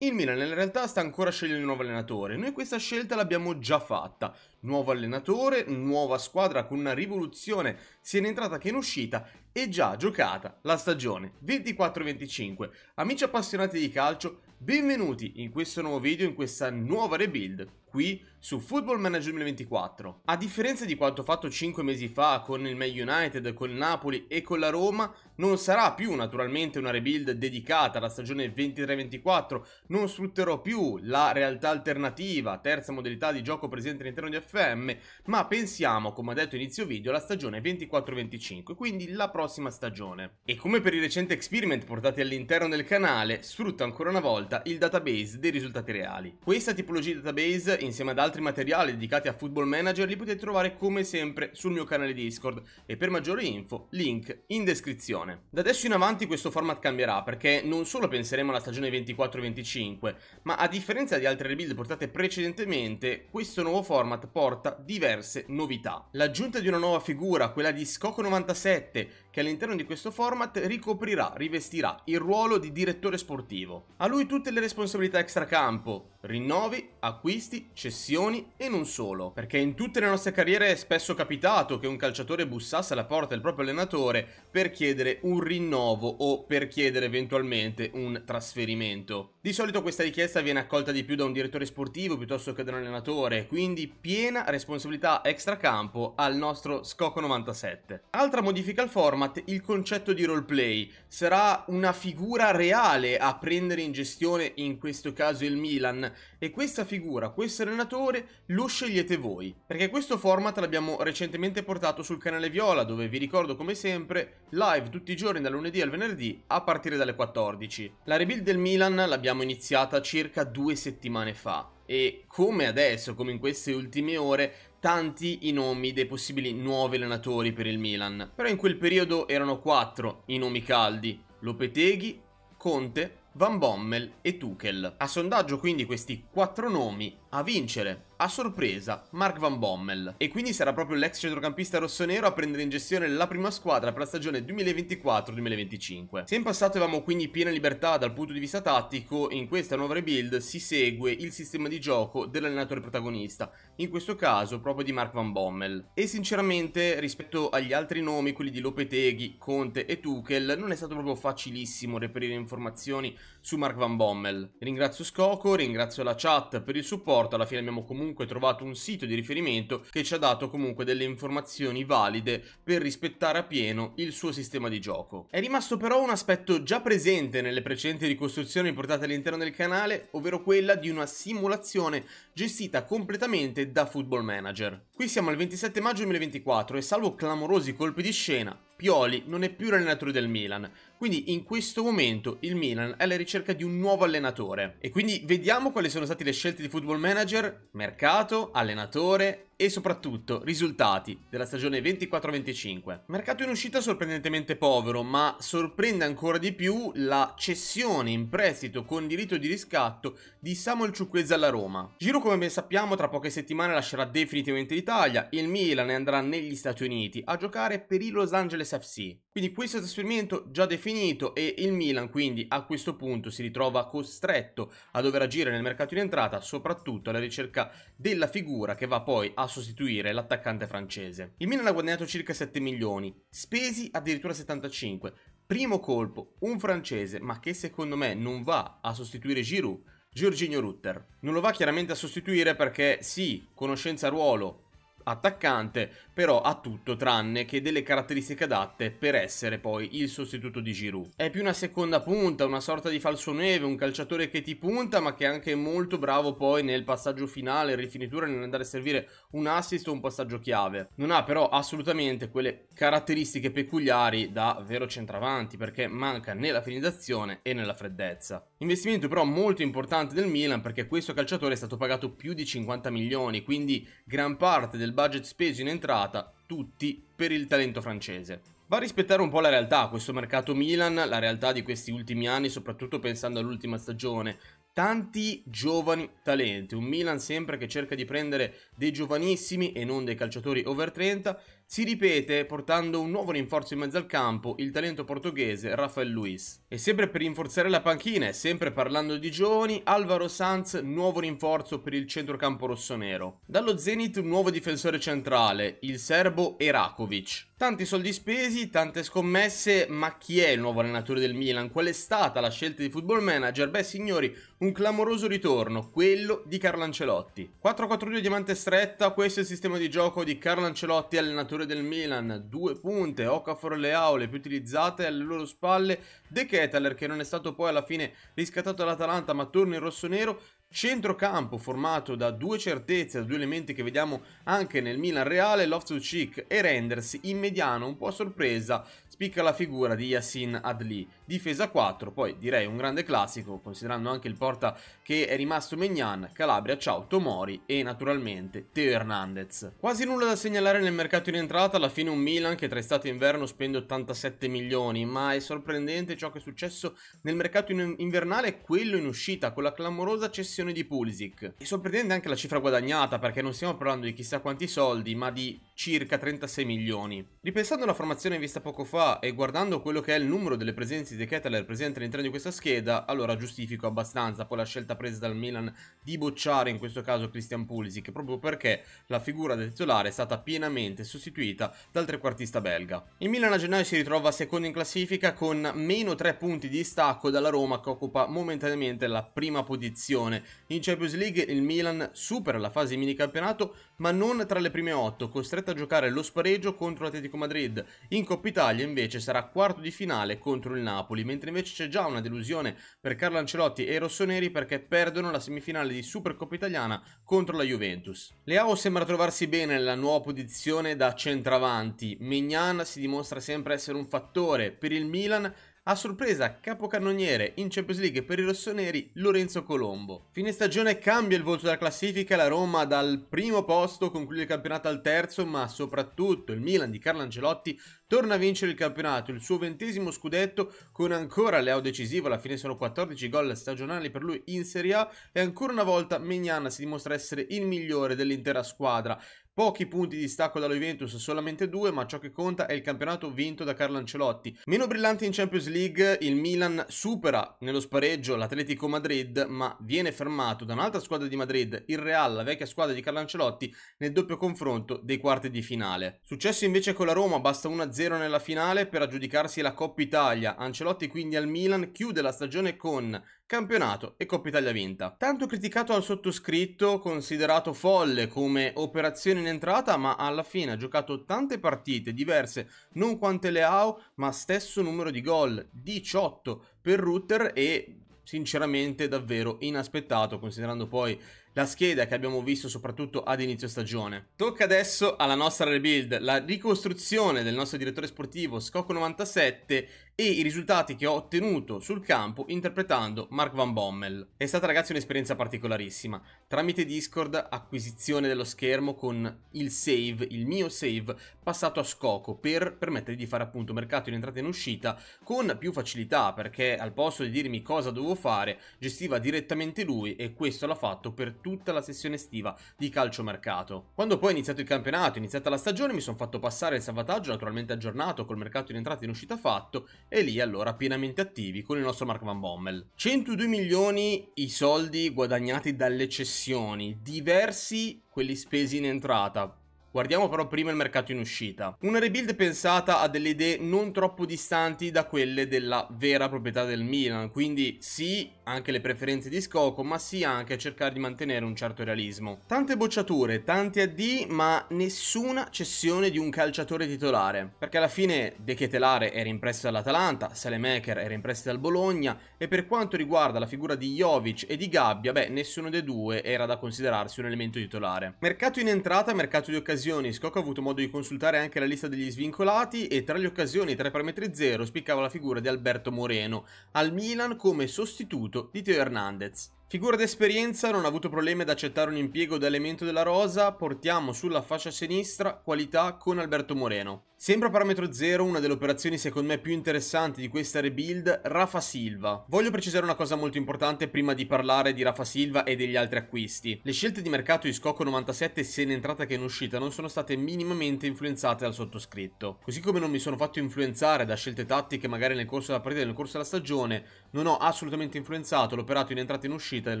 Il Milan in realtà sta ancora scegliendo un nuovo allenatore, noi questa scelta l'abbiamo già fatta, nuovo allenatore, nuova squadra con una rivoluzione sia in entrata che in uscita e già giocata la stagione 24-25. Amici appassionati di calcio, benvenuti in questo nuovo video, in questa nuova rebuild qui su Football Manager 2024. A differenza di quanto fatto 5 mesi fa con il Man United, con il Napoli e con la Roma, non sarà più naturalmente una rebuild dedicata alla stagione 23-24, non sfrutterò più la realtà alternativa, terza modalità di gioco presente all'interno di FM, ma pensiamo, come ho detto inizio video, alla stagione 24-25, quindi la prossima stagione. E come per i recenti experiment portati all'interno del canale, sfrutta ancora una volta il database dei risultati reali. Questa tipologia di database insieme ad altri materiali dedicati a Football Manager li potete trovare come sempre sul mio canale Discord e per maggiori info link in descrizione. Da adesso in avanti questo format cambierà perché non solo penseremo alla stagione 24-25 ma a differenza di altre rebuild portate precedentemente questo nuovo format porta diverse novità. L'aggiunta di una nuova figura, quella di Scoco 97 che all'interno di questo format ricoprirà, rivestirà il ruolo di direttore sportivo. A lui tutte le responsabilità extracampo, rinnovi, acquisti, cessioni e non solo, perché in tutte le nostre carriere è spesso capitato che un calciatore bussasse alla porta del proprio allenatore per chiedere un rinnovo o per chiedere eventualmente un trasferimento. Di solito questa richiesta viene accolta di più da un direttore sportivo piuttosto che da un allenatore, quindi piena responsabilità extracampo al nostro Scocco 97. Altra modifica al format, il concetto di roleplay. Sarà una figura reale a prendere in gestione in questo caso il Milan e questa figura, questo allenatore, lo scegliete voi. Perché questo format l'abbiamo recentemente portato sul canale Viola, dove vi ricordo come sempre, live tutti i giorni dal lunedì al venerdì a partire dalle 14. La rebuild del Milan l'abbiamo iniziata circa due settimane fa. E come adesso, come in queste ultime ore, tanti i nomi dei possibili nuovi allenatori per il Milan. Però in quel periodo erano quattro i nomi caldi. Lopeteghi, Conte, Van Bommel e Tuchel. A sondaggio quindi questi quattro nomi a vincere a sorpresa Mark Van Bommel e quindi sarà proprio l'ex centrocampista rossonero a prendere in gestione la prima squadra per la stagione 2024-2025. Se in passato avevamo quindi piena libertà dal punto di vista tattico, in questa nuova rebuild si segue il sistema di gioco dell'allenatore protagonista, in questo caso proprio di Mark Van Bommel. E sinceramente rispetto agli altri nomi, quelli di Lopeteghi, Conte e Tuchel, non è stato proprio facilissimo reperire informazioni su Mark Van Bommel. Ringrazio Scoco, ringrazio la chat per il supporto rapporto alla fine abbiamo comunque trovato un sito di riferimento che ci ha dato comunque delle informazioni valide per rispettare appieno il suo sistema di gioco. È rimasto però un aspetto già presente nelle precedenti ricostruzioni portate all'interno del canale, ovvero quella di una simulazione gestita completamente da Football Manager. Qui siamo al 27 maggio 2024 e salvo clamorosi colpi di scena, Pioli non è più l'allenatore del Milan, quindi in questo momento il Milan è alla ricerca di un nuovo allenatore. E quindi vediamo quali sono state le scelte di Football Manager, mercato, allenatore, e soprattutto risultati della stagione 24-25. Mercato in uscita sorprendentemente povero, ma sorprende ancora di più la cessione in prestito con diritto di riscatto di Samuel Ciucquezza alla Roma. Giro come ben sappiamo tra poche settimane lascerà definitivamente l'Italia, il Milan andrà negli Stati Uniti a giocare per i Los Angeles FC. Quindi questo trasferimento già definito e il Milan quindi a questo punto si ritrova costretto a dover agire nel mercato in entrata, soprattutto alla ricerca della figura che va poi a sostituire l'attaccante francese. Il Milan ha guadagnato circa 7 milioni, spesi addirittura 75. Primo colpo, un francese, ma che secondo me non va a sostituire Giroud, Giorginio Rutter. Non lo va chiaramente a sostituire perché sì, conoscenza ruolo, attaccante, però ha tutto tranne che delle caratteristiche adatte per essere poi il sostituto di Giroud. È più una seconda punta, una sorta di falso neve, un calciatore che ti punta ma che è anche molto bravo poi nel passaggio finale, rifinitura, nell'andare a servire un assist o un passaggio chiave. Non ha però assolutamente quelle caratteristiche peculiari da vero centravanti perché manca nella finalizzazione e nella freddezza. Investimento però molto importante del Milan perché questo calciatore è stato pagato più di 50 milioni, quindi gran parte del budget speso in entrata passata, tutti per il talento francese. Va a rispettare un po' la realtà, questo mercato Milan, la realtà di questi ultimi anni, soprattutto pensando all'ultima stagione. Tanti giovani talenti, un Milan sempre che cerca di prendere dei giovanissimi e non dei calciatori over 30, si ripete portando un nuovo rinforzo in mezzo al campo, il talento portoghese Rafael Luis. E sempre per rinforzare la panchina e sempre parlando di giovani, Alvaro Sanz nuovo rinforzo per il centrocampo rossonero. Dallo Zenit nuovo difensore centrale, il serbo Erakovic. Tanti soldi spesi, tante scommesse, ma chi è il nuovo allenatore del Milan? Qual è stata la scelta di Football Manager? Beh signori, un clamoroso ritorno, quello di Carlo Ancelotti. 4-4-2 diamante stretta, questo è il sistema di gioco di Carlo Ancelotti allenatore giocatore del Milan, due punte, Okafor Leao, le più utilizzate alle loro spalle, De Ketteler che non è stato poi alla fine riscattato dall'Atalanta ma torna in rosso-nero, Centrocampo formato da due certezze, da due elementi che vediamo anche nel Milan Reale, Loftus-Cheek e Renders, in mediano un po' a sorpresa spicca la figura di Yassin Adli. Difesa 4, poi direi un grande classico, considerando anche il porta che è rimasto Mignan, Calabria, Ciao, Tomori e naturalmente Teo Hernandez. Quasi nulla da segnalare nel mercato in entrata, alla fine un Milan che tra estate e inverno spende 87 milioni, ma è sorprendente ciò che è successo nel mercato in invernale e quello in uscita con la clamorosa cessione di Pulisic. E sorprendente anche la cifra guadagnata perché non stiamo parlando di chissà quanti soldi, ma di circa 36 milioni. Ripensando alla formazione vista poco fa e guardando quello che è il numero delle presenze di Kettler presente all'interno di questa scheda, allora giustifico abbastanza poi la scelta presa dal Milan di bocciare in questo caso Christian Pulisic proprio perché la figura del titolare è stata pienamente sostituita dal trequartista belga. Il Milan a gennaio si ritrova secondo in classifica con meno 3 punti di stacco dalla Roma che occupa momentaneamente la prima posizione. In Champions League il Milan supera la fase minicampionato ma non tra le prime 8, costretto a giocare lo spareggio contro l'Atletico Madrid. In Coppa Italia invece sarà quarto di finale contro il Napoli, mentre invece c'è già una delusione per Carlo Ancelotti e i rossoneri perché perdono la semifinale di Supercoppa Italiana contro la Juventus. Leao sembra trovarsi bene nella nuova posizione da centravanti, Mignan si dimostra sempre essere un fattore, per il Milan a sorpresa, capocannoniere in Champions League per i rossoneri Lorenzo Colombo. Fine stagione cambia il volto della classifica, la Roma dal primo posto conclude il campionato al terzo, ma soprattutto il Milan di Carlo Angelotti torna a vincere il campionato, il suo ventesimo scudetto con ancora Leo decisivo, alla fine sono 14 gol stagionali per lui in Serie A e ancora una volta Mignana si dimostra essere il migliore dell'intera squadra. Pochi punti di stacco dalla Juventus, solamente due, ma ciò che conta è il campionato vinto da Carlo Ancelotti. Meno brillante in Champions League, il Milan supera nello spareggio l'Atletico Madrid, ma viene fermato da un'altra squadra di Madrid, il Real, la vecchia squadra di Carlo Ancelotti, nel doppio confronto dei quarti di finale. Successo invece con la Roma, basta 1-0 nella finale per aggiudicarsi la Coppa Italia. Ancelotti quindi al Milan chiude la stagione con campionato e Coppa Italia vinta. Tanto criticato al sottoscritto, considerato folle come operazione in entrata, ma alla fine ha giocato tante partite diverse, non quante le AO, ma stesso numero di gol, 18 per Rutter e sinceramente davvero inaspettato considerando poi la scheda che abbiamo visto soprattutto ad inizio stagione. Tocca adesso alla nostra rebuild, la ricostruzione del nostro direttore sportivo Scocco 97 e i risultati che ho ottenuto sul campo interpretando Mark Van Bommel. È stata ragazzi un'esperienza particolarissima. Tramite Discord, acquisizione dello schermo con il save, il mio save, passato a Scoco per permettere di fare appunto mercato in entrata e in uscita con più facilità perché al posto di dirmi cosa dovevo fare gestiva direttamente lui e questo l'ha fatto per tutta la sessione estiva di calciomercato. Quando poi è iniziato il campionato, è iniziata la stagione, mi sono fatto passare il salvataggio naturalmente aggiornato col mercato in entrata e in uscita fatto e lì allora pienamente attivi con il nostro Mark Van Bommel. 102 milioni i soldi guadagnati dalle cessioni, diversi quelli spesi in entrata, Guardiamo però prima il mercato in uscita. Una rebuild pensata a delle idee non troppo distanti da quelle della vera proprietà del Milan, quindi sì anche le preferenze di Scoco, ma sì anche cercare di mantenere un certo realismo. Tante bocciature, tanti AD, ma nessuna cessione di un calciatore titolare, perché alla fine De Chetelare era impresso dall'Atalanta, all'Atalanta, Salemaker era impresso dal Bologna e per quanto riguarda la figura di Jovic e di Gabbia, beh, nessuno dei due era da considerarsi un elemento titolare. Mercato in entrata, mercato di occasione occasioni Scocco ha avuto modo di consultare anche la lista degli svincolati e tra le occasioni 3 parametri 0 spiccava la figura di Alberto Moreno, al Milan come sostituto di Teo Hernandez. Figura d'esperienza, non ha avuto problemi ad accettare un impiego da elemento della rosa, portiamo sulla fascia sinistra qualità con Alberto Moreno. Sempre a parametro zero, una delle operazioni secondo me più interessanti di questa rebuild, Rafa Silva. Voglio precisare una cosa molto importante prima di parlare di Rafa Silva e degli altri acquisti. Le scelte di mercato di Scocco 97, sia in entrata che in uscita, non sono state minimamente influenzate dal sottoscritto. Così come non mi sono fatto influenzare da scelte tattiche magari nel corso della partita e nel corso della stagione, non ho assolutamente influenzato l'operato in entrata e in uscita del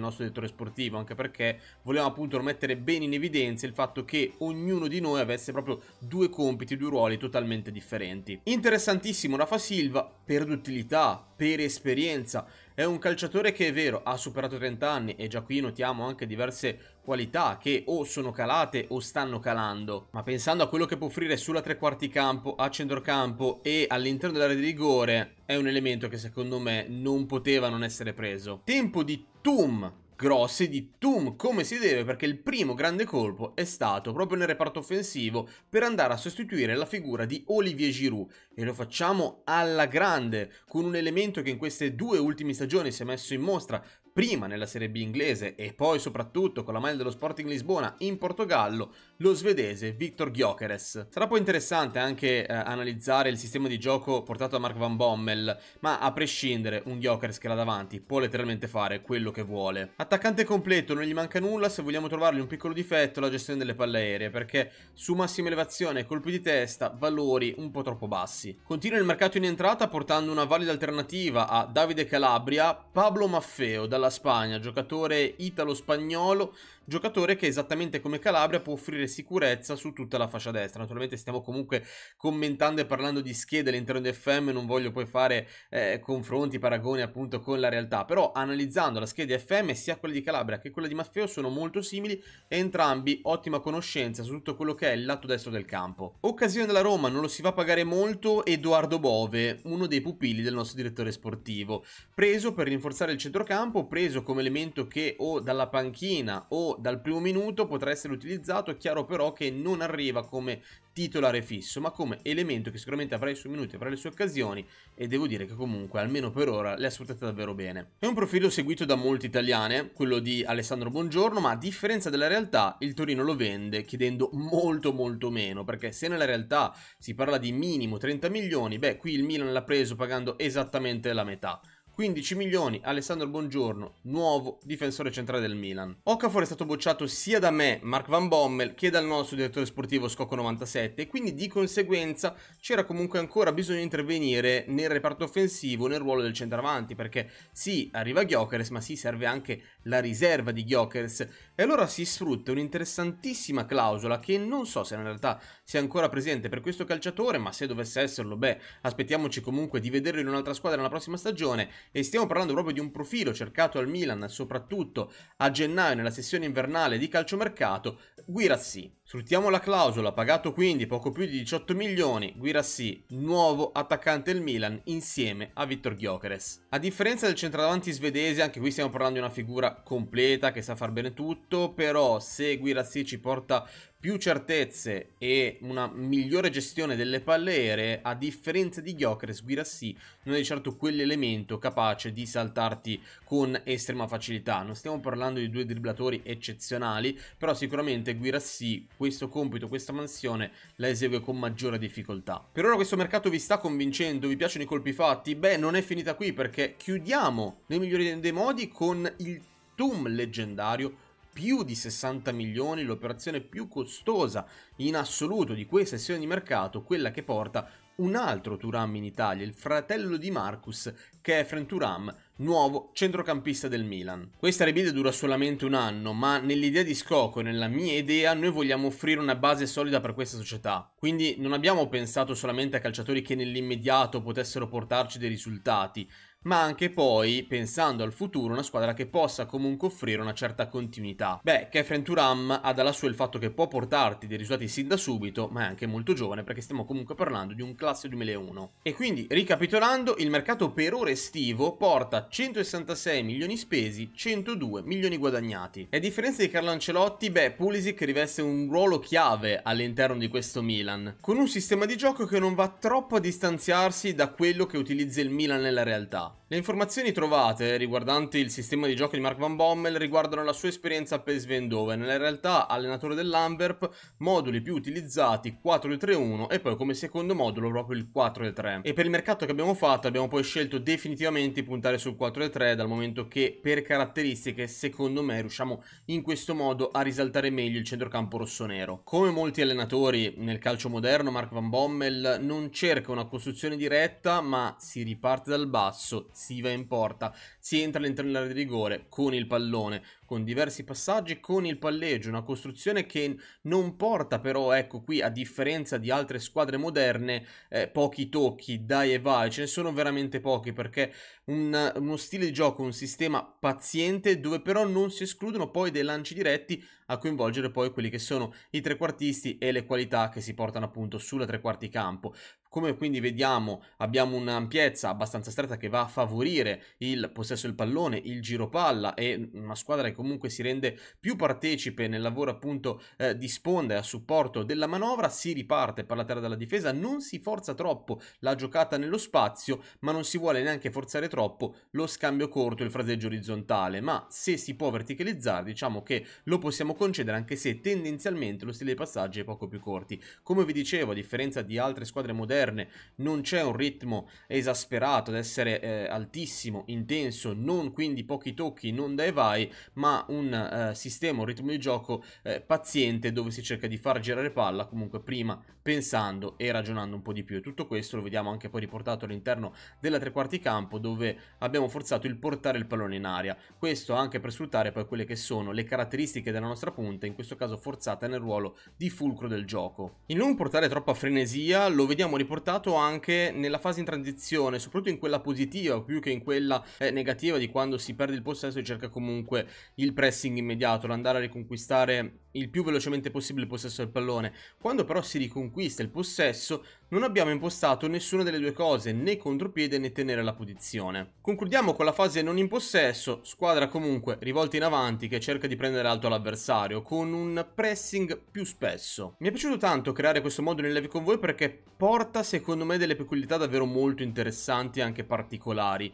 nostro direttore sportivo, anche perché volevamo appunto mettere bene in evidenza il fatto che ognuno di noi avesse proprio due compiti, due ruoli totalmente differenti. Interessantissimo Rafa Silva per duttilità, per esperienza, è un calciatore che è vero, ha superato 30 anni e già qui notiamo anche diverse qualità che o sono calate o stanno calando, ma pensando a quello che può offrire sulla tre quarti campo, a centrocampo e all'interno dell'area di rigore, è un elemento che secondo me non poteva non essere preso. Tempo di Tum grosse di Tum come si deve perché il primo grande colpo è stato proprio nel reparto offensivo per andare a sostituire la figura di Olivier Giroud e lo facciamo alla grande con un elemento che in queste due ultime stagioni si è messo in mostra prima nella Serie B inglese e poi soprattutto con la maglia dello Sporting Lisbona in Portogallo, lo svedese Victor Gyokeres. Sarà poi interessante anche eh, analizzare il sistema di gioco portato da Mark Van Bommel, ma a prescindere un Gyokeres che là davanti può letteralmente fare quello che vuole. Attaccante completo, non gli manca nulla, se vogliamo trovargli un piccolo difetto la gestione delle palle aeree, perché su massima elevazione, colpi di testa, valori un po' troppo bassi. Continua il mercato in entrata portando una valida alternativa a Davide Calabria, Pablo Maffeo dalla la Spagna, giocatore italo-spagnolo giocatore che esattamente come Calabria può offrire sicurezza su tutta la fascia destra. Naturalmente stiamo comunque commentando e parlando di schede all'interno di FM, non voglio poi fare eh, confronti, paragoni appunto con la realtà, però analizzando la scheda di FM sia quella di Calabria che quella di Maffeo sono molto simili e entrambi ottima conoscenza su tutto quello che è il lato destro del campo. Occasione della Roma, non lo si va a pagare molto, Edoardo Bove, uno dei pupilli del nostro direttore sportivo, preso per rinforzare il centrocampo, preso come elemento che o dalla panchina o dal primo minuto, potrà essere utilizzato, è chiaro però che non arriva come titolare fisso, ma come elemento che sicuramente avrà i suoi minuti, avrà le sue occasioni e devo dire che comunque, almeno per ora, le ha sfruttate davvero bene. È un profilo seguito da molti italiane, quello di Alessandro Buongiorno, ma a differenza della realtà il Torino lo vende chiedendo molto molto meno, perché se nella realtà si parla di minimo 30 milioni, beh qui il Milan l'ha preso pagando esattamente la metà. 15 milioni, Alessandro Buongiorno, nuovo difensore centrale del Milan. Okafor è stato bocciato sia da me, Mark Van Bommel, che dal nostro direttore sportivo Scocco 97 e quindi di conseguenza c'era comunque ancora bisogno di intervenire nel reparto offensivo, nel ruolo del centravanti, perché sì, arriva Gyökeres, ma sì, serve anche la riserva di Gyökeres. E allora si sfrutta un'interessantissima clausola che non so se in realtà sia ancora presente per questo calciatore, ma se dovesse esserlo, beh, aspettiamoci comunque di vederlo in un'altra squadra nella prossima stagione, e stiamo parlando proprio di un profilo cercato al Milan, soprattutto a gennaio nella sessione invernale di calciomercato, Guirassi. Sfruttiamo la clausola, pagato quindi poco più di 18 milioni, Guirassi, nuovo attaccante del Milan insieme a Vittor Gyokeres. A differenza del centravanti svedese, anche qui stiamo parlando di una figura completa che sa far bene tutto, però se Guirassi ci porta più certezze e una migliore gestione delle palle aeree, a differenza di Gyökeres, Guirassi non è certo quell'elemento capace di saltarti con estrema facilità. Non stiamo parlando di due dribblatori eccezionali, però sicuramente Guirassi questo compito, questa mansione la esegue con maggiore difficoltà. Per ora questo mercato vi sta convincendo, vi piacciono i colpi fatti? Beh, non è finita qui perché chiudiamo nei migliori dei modi con il Tomb leggendario più di 60 milioni, l'operazione più costosa in assoluto di questa sessione di mercato, quella che porta un altro Turam in Italia, il fratello di Marcus, che è Efren Turam, nuovo centrocampista del Milan. Questa ribide dura solamente un anno, ma nell'idea di Scocco, nella mia idea, noi vogliamo offrire una base solida per questa società. Quindi non abbiamo pensato solamente a calciatori che nell'immediato potessero portarci dei risultati, ma anche poi, pensando al futuro, una squadra che possa comunque offrire una certa continuità. Beh, Kefren Turam ha dalla sua il fatto che può portarti dei risultati sin da subito, ma è anche molto giovane perché stiamo comunque parlando di un classe 2001. E quindi, ricapitolando, il mercato per ora estivo porta 166 milioni spesi, 102 milioni guadagnati. E a differenza di Carlo Ancelotti, beh, Pulisic riveste un ruolo chiave all'interno di questo Milan, con un sistema di gioco che non va troppo a distanziarsi da quello che utilizza il Milan nella realtà. 아 Le informazioni trovate riguardanti il sistema di gioco di Mark Van Bommel riguardano la sua esperienza a PSV Eindhoven, nella realtà allenatore dell'Anverp, moduli più utilizzati 4-3-1 e poi come secondo modulo proprio il 4-3. E per il mercato che abbiamo fatto abbiamo poi scelto definitivamente di puntare sul 4-3 dal momento che per caratteristiche secondo me riusciamo in questo modo a risaltare meglio il centrocampo rossonero. Come molti allenatori nel calcio moderno Mark Van Bommel non cerca una costruzione diretta ma si riparte dal basso si va in porta, si entra all'interno dell'area di rigore con il pallone, con diversi passaggi, con il palleggio, una costruzione che non porta però, ecco qui, a differenza di altre squadre moderne, eh, pochi tocchi, dai e vai, ce ne sono veramente pochi perché un, uno stile di gioco, un sistema paziente dove però non si escludono poi dei lanci diretti a coinvolgere poi quelli che sono i trequartisti e le qualità che si portano appunto sulla trequarti campo. Come quindi vediamo abbiamo un'ampiezza abbastanza stretta che va a favorire il possesso del pallone, il giro palla e una squadra che comunque si rende più partecipe nel lavoro appunto eh, di sponde a supporto della manovra, si riparte per la terra della difesa, non si forza troppo la giocata nello spazio, ma non si vuole neanche forzare troppo lo scambio corto, il fraseggio orizzontale, ma se si può verticalizzare diciamo che lo possiamo concedere anche se tendenzialmente lo stile dei passaggi è poco più corti. Come vi dicevo, a differenza di altre squadre moderne, non c'è un ritmo esasperato ad essere eh, altissimo, intenso, non quindi pochi tocchi, non dai vai, ma ma un eh, sistema, un ritmo di gioco eh, paziente dove si cerca di far girare palla comunque prima pensando e ragionando un po' di più. E tutto questo lo vediamo anche poi riportato all'interno della tre quarti campo dove abbiamo forzato il portare il pallone in aria. Questo anche per sfruttare poi quelle che sono le caratteristiche della nostra punta, in questo caso forzata nel ruolo di fulcro del gioco. Il non portare troppa frenesia lo vediamo riportato anche nella fase in transizione, soprattutto in quella positiva più che in quella eh, negativa di quando si perde il possesso e cerca comunque il pressing immediato, l'andare a riconquistare il più velocemente possibile il possesso del pallone. Quando però si riconquista il possesso, non abbiamo impostato nessuna delle due cose, né contropiede né tenere la posizione. Concludiamo con la fase non in possesso, squadra comunque rivolta in avanti che cerca di prendere alto l'avversario, con un pressing più spesso. Mi è piaciuto tanto creare questo modo nel live con voi perché porta secondo me delle peculiarità davvero molto interessanti e anche particolari.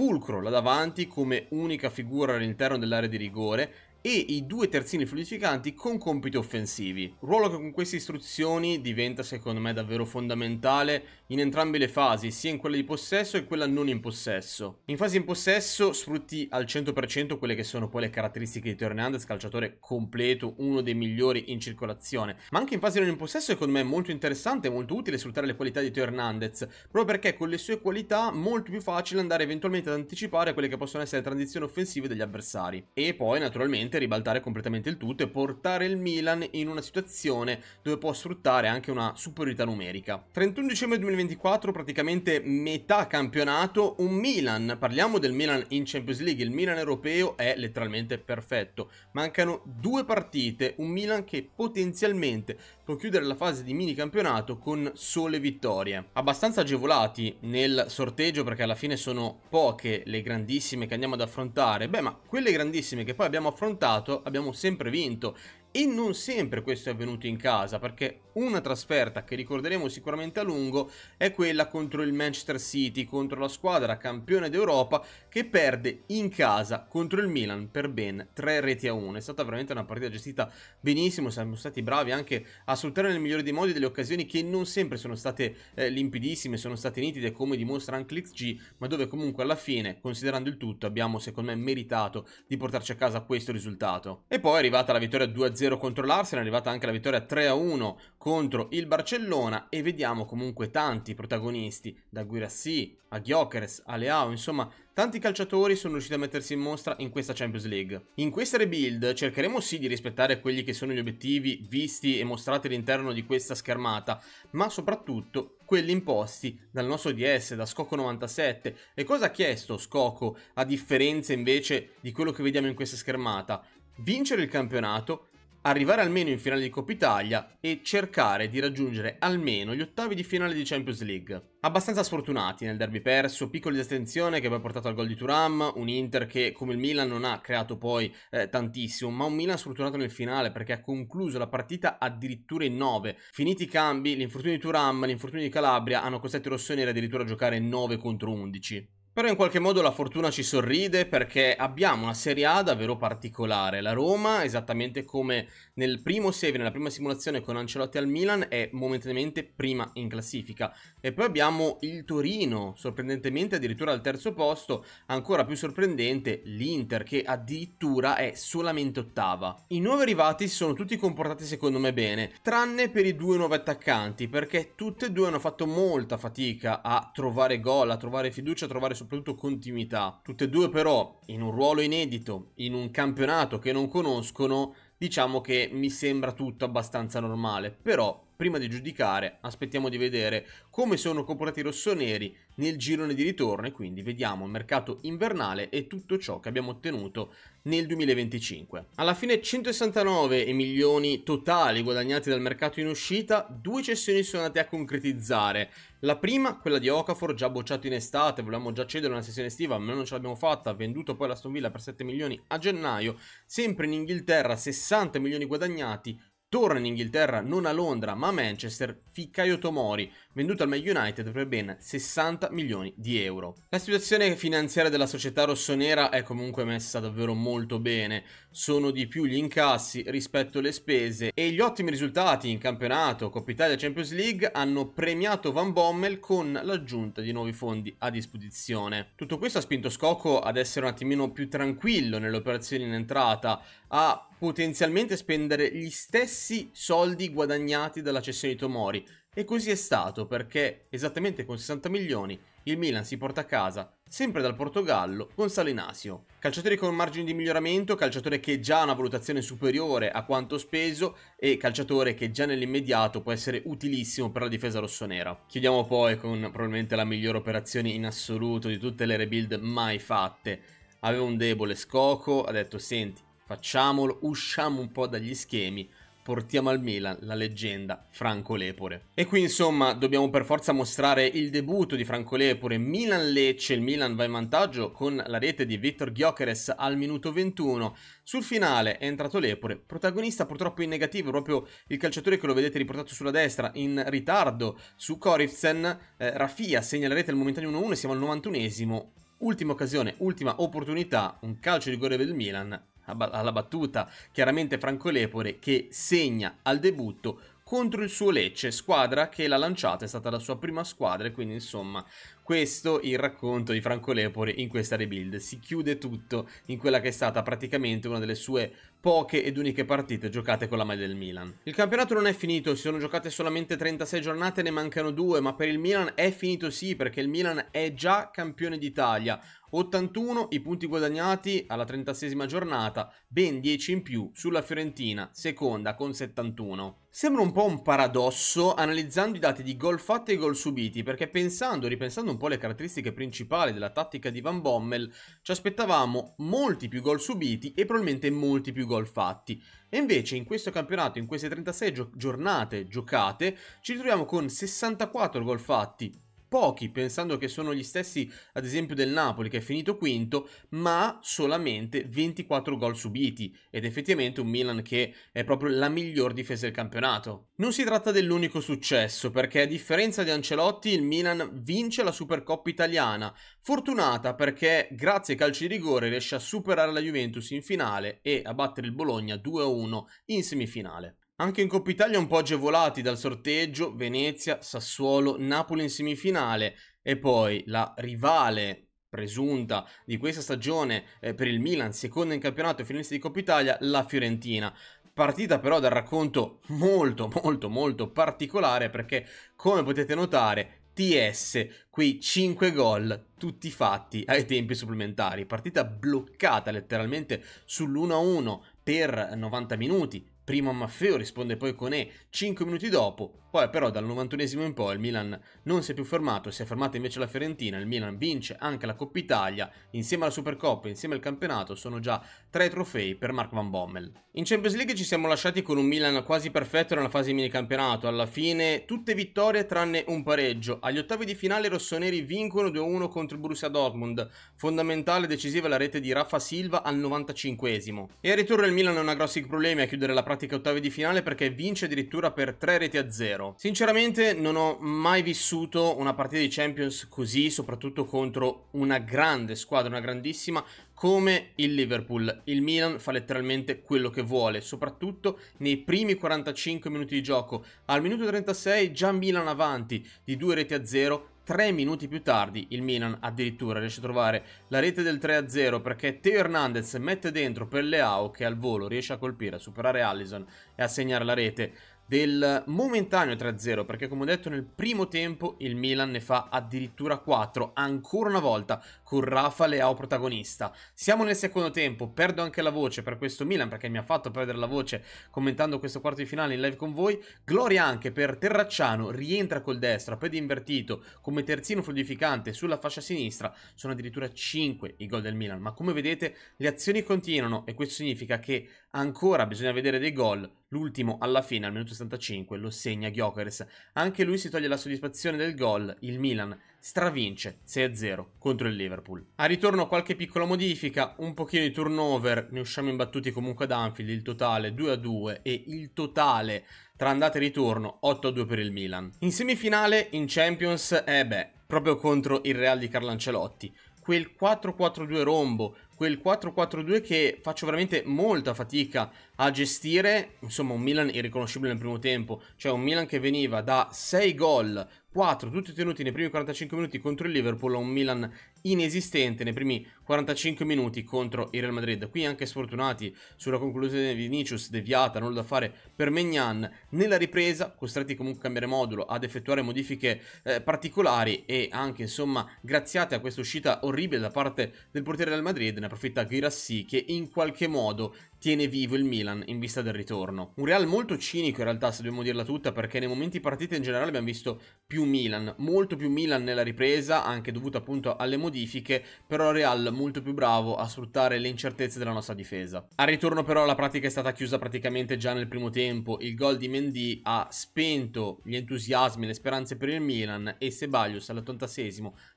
Fulcro là davanti come unica figura all'interno dell'area di rigore e i due terzini fluidificanti con compiti offensivi. Ruolo che con queste istruzioni diventa secondo me davvero fondamentale in entrambe le fasi, sia in quella di possesso che quella non in possesso. In fase in possesso sfrutti al 100% quelle che sono poi le caratteristiche di Teo Hernandez, calciatore completo, uno dei migliori in circolazione, ma anche in fase non in possesso secondo me è molto interessante molto utile sfruttare le qualità di Teo Hernandez, proprio perché con le sue qualità è molto più facile andare eventualmente ad anticipare quelle che possono essere le transizioni offensive degli avversari e poi naturalmente ribaltare completamente il tutto e portare il Milan in una situazione dove può sfruttare anche una superiorità numerica. 31 dicembre 2020 2024 praticamente metà campionato, un Milan, parliamo del Milan in Champions League, il Milan europeo è letteralmente perfetto, mancano due partite, un Milan che potenzialmente può chiudere la fase di mini campionato con sole vittorie, abbastanza agevolati nel sorteggio perché alla fine sono poche le grandissime che andiamo ad affrontare, beh ma quelle grandissime che poi abbiamo affrontato abbiamo sempre vinto e non sempre questo è avvenuto in casa, perché una trasferta che ricorderemo sicuramente a lungo è quella contro il Manchester City, contro la squadra campione d'Europa che perde in casa contro il Milan per ben 3 reti a 1. È stata veramente una partita gestita benissimo, siamo stati bravi anche a sfruttare nel migliore dei modi delle occasioni che non sempre sono state eh, limpidissime, sono state nitide come dimostra anche l'XG, ma dove comunque alla fine, considerando il tutto, abbiamo secondo me meritato di portarci a casa questo risultato. E poi è arrivata la vittoria 2-0 2-0 contro l'Arsenal, è arrivata anche la vittoria 3-1 contro il Barcellona e vediamo comunque tanti protagonisti, da Guirassi a Gyökeres a Leao, insomma tanti calciatori sono riusciti a mettersi in mostra in questa Champions League. In questa rebuild cercheremo sì di rispettare quelli che sono gli obiettivi visti e mostrati all'interno di questa schermata, ma soprattutto quelli imposti dal nostro DS, da Scocco 97. E cosa ha chiesto Scocco, a differenza invece di quello che vediamo in questa schermata? Vincere il campionato arrivare almeno in finale di Coppa Italia e cercare di raggiungere almeno gli ottavi di finale di Champions League. Abbastanza sfortunati nel derby perso, piccoli di attenzione che poi ha portato al gol di Turam, un Inter che come il Milan non ha creato poi eh, tantissimo, ma un Milan sfortunato nel finale perché ha concluso la partita addirittura in 9. Finiti i cambi, l'infortunio di Turam, l'infortunio di Calabria hanno costretto i rossoneri addirittura a giocare 9 contro 11. Però in qualche modo la fortuna ci sorride perché abbiamo una Serie A davvero particolare. La Roma, esattamente come nel primo save, nella prima simulazione con Ancelotti al Milan, è momentaneamente prima in classifica. E poi abbiamo il Torino, sorprendentemente addirittura al terzo posto, ancora più sorprendente l'Inter che addirittura è solamente ottava. I nuovi arrivati si sono tutti comportati secondo me bene, tranne per i due nuovi attaccanti perché tutti e due hanno fatto molta fatica a trovare gol, a trovare fiducia, a trovare supporto soprattutto continuità. Tutte e due però in un ruolo inedito, in un campionato che non conoscono, diciamo che mi sembra tutto abbastanza normale. Però prima di giudicare aspettiamo di vedere come sono comprati i rossoneri nel girone di ritorno e quindi vediamo il mercato invernale e tutto ciò che abbiamo ottenuto nel 2025. Alla fine 169 milioni totali guadagnati dal mercato in uscita, due cessioni sono andate a concretizzare. La prima, quella di Okafor, già bocciato in estate, volevamo già cedere una sessione estiva, ma non ce l'abbiamo fatta, venduto poi la Stonvilla per 7 milioni a gennaio, sempre in Inghilterra 60 milioni guadagnati, torna in Inghilterra non a Londra ma a Manchester, Ficcaio Tomori, venduto al Man United per ben 60 milioni di euro. La situazione finanziaria della società rossonera è comunque messa davvero molto bene, sono di più gli incassi rispetto alle spese e gli ottimi risultati in campionato, Coppa Italia e Champions League hanno premiato Van Bommel con l'aggiunta di nuovi fondi a disposizione. Tutto questo ha spinto Scocco ad essere un attimino più tranquillo nelle operazioni in entrata, a potenzialmente spendere gli stessi soldi guadagnati dalla cessione di Tomori, e così è stato perché, esattamente con 60 milioni, il Milan si porta a casa, sempre dal Portogallo, Gonzalo Inasio. Calciatore con margini di miglioramento, calciatore che già ha una valutazione superiore a quanto speso e calciatore che già nell'immediato può essere utilissimo per la difesa rossonera. Chiudiamo poi con probabilmente la migliore operazione in assoluto di tutte le rebuild mai fatte. Aveva un debole scoco, ha detto senti, facciamolo, usciamo un po' dagli schemi portiamo al Milan la leggenda Franco Lepore. E qui insomma dobbiamo per forza mostrare il debutto di Franco Lepore, Milan-Lecce, il Milan va in vantaggio con la rete di Victor Gyokeres al minuto 21, sul finale è entrato Lepore, protagonista purtroppo in negativo, proprio il calciatore che lo vedete riportato sulla destra in ritardo su Korifsen, eh, Rafia segna la rete al momentaneo 1-1 siamo al 91esimo, ultima occasione, ultima opportunità, un calcio di rigore del Milan alla battuta chiaramente Franco Lepore che segna al debutto contro il suo Lecce, squadra che l'ha lanciata, è stata la sua prima squadra e quindi insomma questo il racconto di Franco Lepore in questa rebuild. Si chiude tutto in quella che è stata praticamente una delle sue poche ed uniche partite giocate con la maglia del Milan. Il campionato non è finito, si sono giocate solamente 36 giornate, ne mancano due, ma per il Milan è finito sì, perché il Milan è già campione d'Italia. 81 i punti guadagnati alla 36 giornata, ben 10 in più sulla Fiorentina, seconda con 71. Sembra un po' un paradosso analizzando i dati di gol fatti e gol subiti, perché pensando, ripensando un un po' le caratteristiche principali della tattica di Van Bommel, ci aspettavamo molti più gol subiti e probabilmente molti più gol fatti. E invece in questo campionato, in queste 36 gio- giornate giocate, ci ritroviamo con 64 gol fatti pochi, pensando che sono gli stessi ad esempio del Napoli che è finito quinto, ma solamente 24 gol subiti ed effettivamente un Milan che è proprio la miglior difesa del campionato. Non si tratta dell'unico successo, perché a differenza di Ancelotti il Milan vince la Supercoppa italiana, fortunata perché grazie ai calci di rigore riesce a superare la Juventus in finale e a battere il Bologna 2-1 in semifinale. Anche in Coppa Italia un po' agevolati dal sorteggio, Venezia, Sassuolo, Napoli in semifinale e poi la rivale presunta di questa stagione eh, per il Milan, seconda in campionato e finalista di Coppa Italia, la Fiorentina. Partita però dal racconto molto molto molto particolare perché come potete notare TS, quei 5 gol tutti fatti ai tempi supplementari. Partita bloccata letteralmente sull'1-1 per 90 minuti, prima Maffeo risponde poi con E 5 minuti dopo poi però dal 91 in poi il Milan non si è più fermato, si è fermata invece la Fiorentina, il Milan vince anche la Coppa Italia, insieme alla Supercoppa, insieme al campionato sono già tre trofei per Mark Van Bommel. In Champions League ci siamo lasciati con un Milan quasi perfetto nella fase di minicampionato, alla fine tutte vittorie tranne un pareggio. Agli ottavi di finale i rossoneri vincono 2-1 contro il Borussia Dortmund, fondamentale e decisiva la rete di Rafa Silva al 95esimo. E al ritorno il Milan non ha grossi problemi a chiudere la pratica ottavi di finale perché vince addirittura per 3 reti a 0. Sinceramente non ho mai vissuto una partita di Champions così, soprattutto contro una grande squadra, una grandissima come il Liverpool. Il Milan fa letteralmente quello che vuole, soprattutto nei primi 45 minuti di gioco. Al minuto 36 già Milan avanti di due reti a zero. Tre minuti più tardi il Milan addirittura riesce a trovare la rete del 3-0 perché Teo Hernandez mette dentro per Leao che al volo riesce a colpire, a superare Allison e a segnare la rete del momentaneo 3-0 perché come ho detto nel primo tempo il Milan ne fa addirittura 4 ancora una volta con Rafa Leao protagonista. Siamo nel secondo tempo, perdo anche la voce per questo Milan perché mi ha fatto perdere la voce commentando questo quarto di finale in live con voi. Gloria anche per Terracciano, rientra col destro, a invertito, come terzino fluidificante sulla fascia sinistra. Sono addirittura 5 i gol del Milan, ma come vedete le azioni continuano e questo significa che ancora bisogna vedere dei gol. L'ultimo alla fine, al minuto 75, lo segna Gyökeres. Anche lui si toglie la soddisfazione del gol, il Milan stravince 6-0 contro il Liverpool. A ritorno qualche piccola modifica, un pochino di turnover, ne usciamo imbattuti comunque ad Anfield, il totale 2-2 e il totale tra andata e ritorno 8-2 per il Milan. In semifinale in Champions, eh beh, proprio contro il Real di Carlo Ancelotti, quel 4-4-2 rombo, quel 4-4-2 che faccio veramente molta fatica a gestire insomma un Milan irriconoscibile nel primo tempo, cioè un Milan che veniva da 6 gol, 4 tutti tenuti nei primi 45 minuti contro il Liverpool, a un Milan inesistente nei primi 45 minuti contro il Real Madrid. Qui anche sfortunati sulla conclusione di Vinicius, deviata, nulla da fare per Mignan, nella ripresa costretti comunque a cambiare modulo, ad effettuare modifiche eh, particolari e anche insomma graziate a questa uscita orribile da parte del portiere del Madrid, ne approfitta Girassi che in qualche modo tiene vivo il Milan Milan in vista del ritorno. Un Real molto cinico in realtà, se dobbiamo dirla tutta, perché nei momenti partite in generale abbiamo visto più Milan, molto più Milan nella ripresa, anche dovuto appunto alle modifiche, però Real molto più bravo a sfruttare le incertezze della nostra difesa. Al ritorno però la pratica è stata chiusa praticamente già nel primo tempo, il gol di Mendy ha spento gli entusiasmi, le speranze per il Milan e Sebalius all'86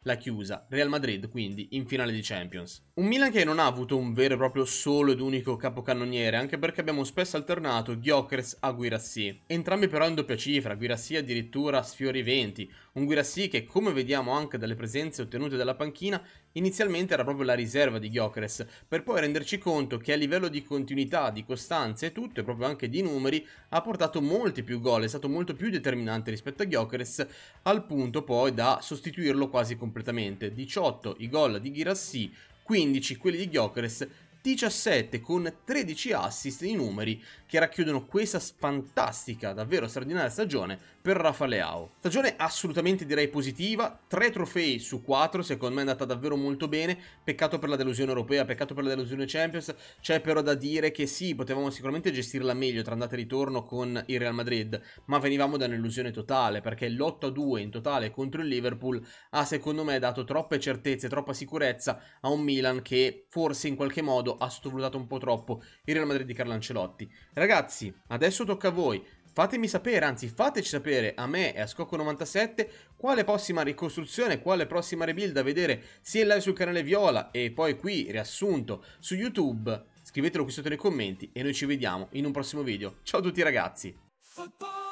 l'ha chiusa. Real Madrid quindi in finale di Champions. Un Milan che non ha avuto un vero e proprio solo ed unico capocannoniere, anche perché abbiamo spesso alternato Gyokers a Guirassi, entrambi però in doppia cifra, Guirassi addirittura sfiori 20, un Guirassi che come vediamo anche dalle presenze ottenute dalla panchina inizialmente era proprio la riserva di Gyokers, per poi renderci conto che a livello di continuità, di costanza e tutto, e proprio anche di numeri, ha portato molti più gol, è stato molto più determinante rispetto a Gyokers, al punto poi da sostituirlo quasi completamente, 18 i gol di Guirassi, 15 quelli di Gyokers 17 con 13 assist i numeri che racchiudono questa fantastica, davvero straordinaria stagione per Rafa Leao. Stagione assolutamente direi positiva, tre trofei su quattro, secondo me è andata davvero molto bene, peccato per la delusione europea, peccato per la delusione Champions, c'è però da dire che sì, potevamo sicuramente gestirla meglio tra andata e ritorno con il Real Madrid, ma venivamo da un'illusione totale, perché l'8-2 in totale contro il Liverpool ha secondo me dato troppe certezze, troppa sicurezza a un Milan che forse in qualche modo ha sottovalutato un po' troppo il Real Madrid di Carlo Ancelotti. Ragazzi, adesso tocca a voi. Fatemi sapere, anzi fateci sapere a me e a Scocco97 quale prossima ricostruzione, quale prossima rebuild da vedere sia in live sul canale Viola e poi qui riassunto su YouTube. Scrivetelo qui sotto nei commenti e noi ci vediamo in un prossimo video. Ciao a tutti ragazzi!